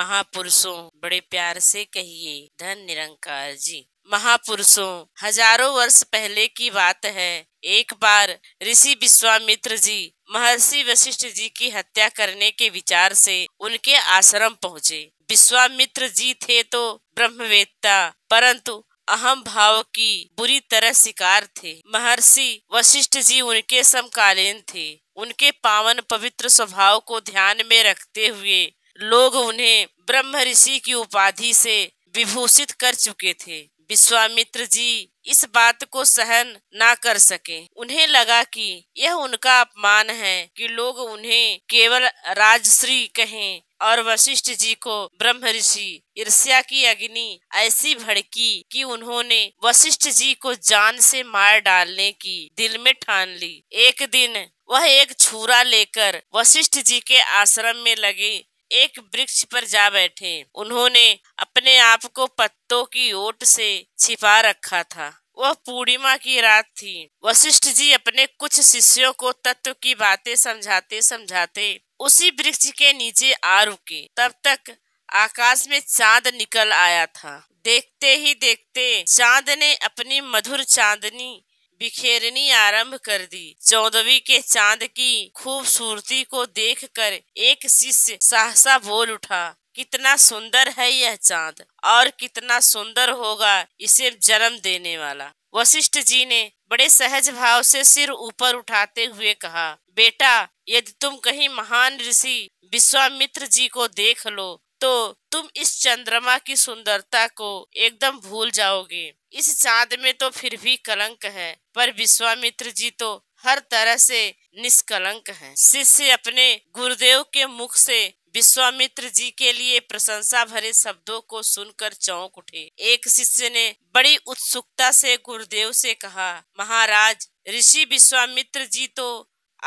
महापुरुषों बड़े प्यार से कहिए धन निरंकार जी महापुरुषों हजारों वर्ष पहले की बात है एक बार ऋषि विश्वामित्र जी महर्षि वशिष्ठ जी की हत्या करने के विचार से उनके आश्रम पहुँचे विश्वामित्र जी थे तो ब्रह्मवेत्ता परंतु अहम भाव की बुरी तरह शिकार थे महर्षि वशिष्ठ जी उनके समकालीन थे उनके पावन पवित्र स्वभाव को ध्यान में रखते हुए लोग उन्हें ब्रह्म ऋषि की उपाधि से विभूषित कर चुके थे विश्वामित्र जी इस बात को सहन ना कर सके उन्हें लगा कि यह उनका अपमान है कि लोग उन्हें केवल राजश्री कहें और वशिष्ठ जी को ब्रह्म ऋषि ईर्ष्या की अग्नि ऐसी भड़की कि उन्होंने वशिष्ठ जी को जान से मार डालने की दिल में ठान ली एक दिन वह एक छुरा लेकर वशिष्ठ जी के आश्रम में लगे एक वृक्ष पर जा बैठे उन्होंने अपने आप को पत्तों की ओट से छिपा रखा था वह पूर्णिमा की रात थी वशिष्ठ जी अपने कुछ शिष्यों को तत्व की बातें समझाते समझाते उसी वृक्ष के नीचे आ रुके तब तक आकाश में चांद निकल आया था देखते ही देखते चांद ने अपनी मधुर चांदनी बिखेरनी आरंभ कर दी चौदहवीं के चांद की खूबसूरती को देखकर एक शिष्य सहसा बोल उठा कितना सुंदर है यह चांद और कितना सुंदर होगा इसे जन्म देने वाला वशिष्ठ जी ने बड़े सहज भाव से सिर ऊपर उठाते हुए कहा बेटा यदि तुम कहीं महान ऋषि विश्वामित्र जी को देख लो तो तुम इस चंद्रमा की सुंदरता को एकदम भूल जाओगे इस चांद में तो फिर भी कलंक है पर विश्वामित्र जी तो हर तरह से निष्कलंक हैं। शिष्य अपने गुरुदेव के मुख से विश्वामित्र जी के लिए प्रशंसा भरे शब्दों को सुनकर चौंक उठे एक शिष्य ने बड़ी उत्सुकता से गुरुदेव से कहा महाराज ऋषि विश्वामित्र जी तो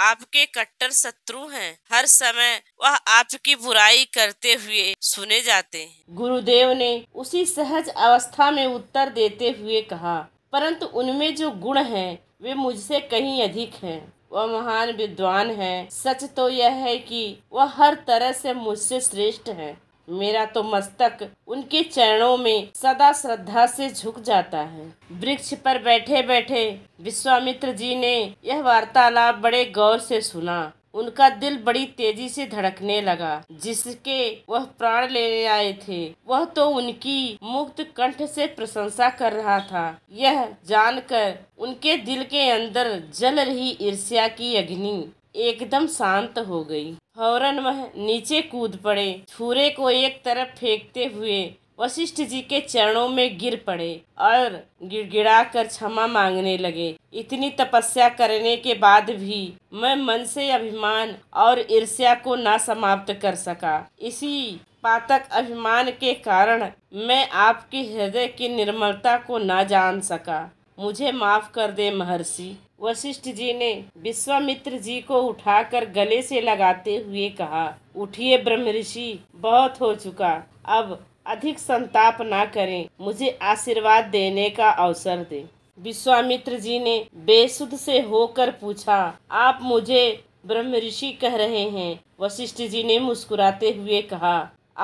आपके कट्टर शत्रु हैं हर समय वह आपकी बुराई करते हुए सुने जाते हैं गुरुदेव ने उसी सहज अवस्था में उत्तर देते हुए कहा परंतु उनमें जो गुण हैं वे मुझसे कहीं अधिक हैं वह महान विद्वान है सच तो यह है कि वह हर तरह से मुझसे श्रेष्ठ है मेरा तो मस्तक उनके चरणों में सदा श्रद्धा से झुक जाता है वृक्ष पर बैठे बैठे विश्वामित्र जी ने यह वार्तालाप बड़े गौर से सुना उनका दिल बड़ी तेजी से धड़कने लगा जिसके वह प्राण लेने आए थे वह तो उनकी मुक्त कंठ से प्रशंसा कर रहा था यह जानकर उनके दिल के अंदर जल रही ईर्ष्या की अग्नि एकदम शांत हो गई फौरन वह नीचे कूद पड़े छूरे को एक तरफ फेंकते हुए वशिष्ठ जी के चरणों में गिर पड़े और गिड़गिड़ा कर क्षमा मांगने लगे इतनी तपस्या करने के बाद भी मैं मन से अभिमान और ईर्ष्या को ना समाप्त कर सका इसी पातक अभिमान के कारण मैं आपके हृदय की निर्मलता को ना जान सका मुझे माफ़ कर दे महर्षि वशिष्ठ जी ने विश्वामित्र जी को उठाकर गले से लगाते हुए कहा उठिए ब्रह्म ऋषि बहुत हो चुका अब अधिक संताप ना करें मुझे आशीर्वाद देने का अवसर दे विश्वामित्र जी ने बेसुध से होकर पूछा आप मुझे ब्रह्म ऋषि कह रहे हैं वशिष्ठ जी ने मुस्कुराते हुए कहा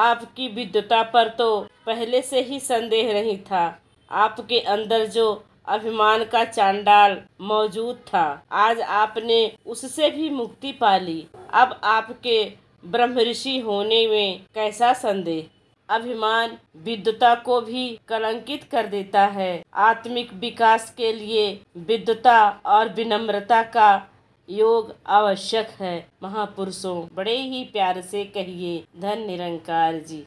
आपकी विद्वता पर तो पहले से ही संदेह नहीं था आपके अंदर जो अभिमान का चांडाल मौजूद था आज आपने उससे भी मुक्ति पा ली अब आपके ब्रह्म ऋषि होने में कैसा संदेह अभिमान विद्वता को भी कलंकित कर देता है आत्मिक विकास के लिए विद्वता और विनम्रता का योग आवश्यक है महापुरुषों बड़े ही प्यार से कहिए धन निरंकार जी